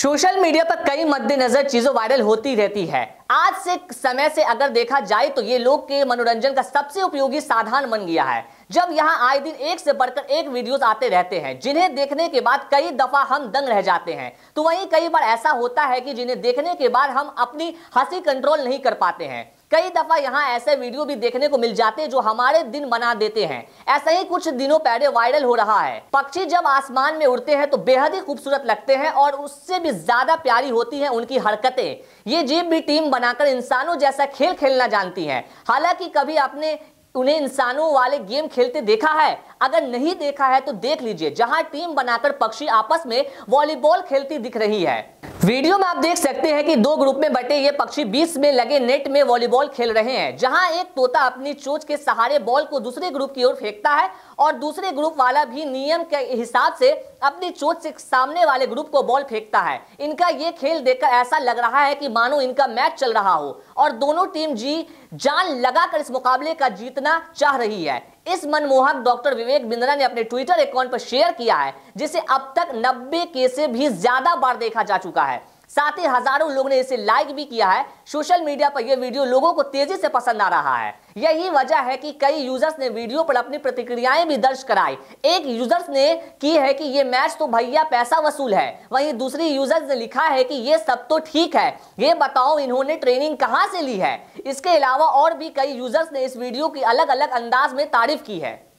social media पर कई मद्देनजर चीजें वायरल होती रहती है आज से समय से अगर देखा जाए तो ये लोग के मनोरंजन का सबसे उपयोगी साधन बन गया है जब यहाँ आए दिन एक से बढ़कर एक वीडियोस आते रहते हैं जिन्हें देखने के बाद कई दफा हम दंग रह जाते हैं तो वहीं कई बार ऐसा होता है कि जिन्हें देखने के बाद हम अपनी हंसी कंट्रोल नहीं कर पाते हैं कई दफा यहाँ ऐसे वीडियो भी देखने को मिल जाते हैं जो हमारे दिन मना देते हैं ऐसा ही कुछ दिनों पहले वायरल हो रहा है पक्षी जब आसमान में उड़ते हैं तो बेहद ही खूबसूरत लगते हैं और उससे भी ज्यादा प्यारी होती है उनकी हरकतें ये जीप भी टीम बनाकर इंसानों जैसा खेल खेलना जानती है हालांकि कभी आपने उन्हें इंसानों वाले गेम खेलते देखा है अगर नहीं देखा है तो देख लीजिए जहां टीम बनाकर पक्षी आपस में वॉलीबॉल खेलती दिख रही है वीडियो में आप देख सकते हैं कि दो ग्रुप में बटे ये पक्षी बीच में लगे नेट में वॉलीबॉल खेल रहे हैं जहां एक तोता अपनी चोच के सहारे बॉल को दूसरे ग्रुप की ओर फेंकता है और दूसरे ग्रुप वाला भी नियम के हिसाब से अपनी चोच से सामने वाले ग्रुप को बॉल फेंकता है इनका ये खेल देखकर ऐसा लग रहा है कि मानो इनका मैच चल रहा हो और दोनों टीम जी जान लगाकर इस मुकाबले का जीतना चाह रही है इस मनमोहक डॉक्टर विवेक बिंद्रा ने अपने ट्विटर अकाउंट पर शेयर किया है जिसे अब तक नब्बे केसे भी ज्यादा बार देखा जा चुका है साथ ही हजारों लोगों ने इसे लाइक भी किया है सोशल मीडिया पर यह वीडियो लोगों को तेजी से पसंद आ रहा है यही वजह है कि कई यूजर्स ने वीडियो पर अपनी प्रतिक्रियाएं भी दर्ज कराई एक यूजर्स ने की है कि ये मैच तो भैया पैसा वसूल है वहीं दूसरी यूजर्स ने लिखा है कि ये सब तो ठीक है ये बताओ इन्होंने ट्रेनिंग कहां से ली है इसके अलावा और भी कई यूजर्स ने इस वीडियो की अलग अलग अंदाज में तारीफ की है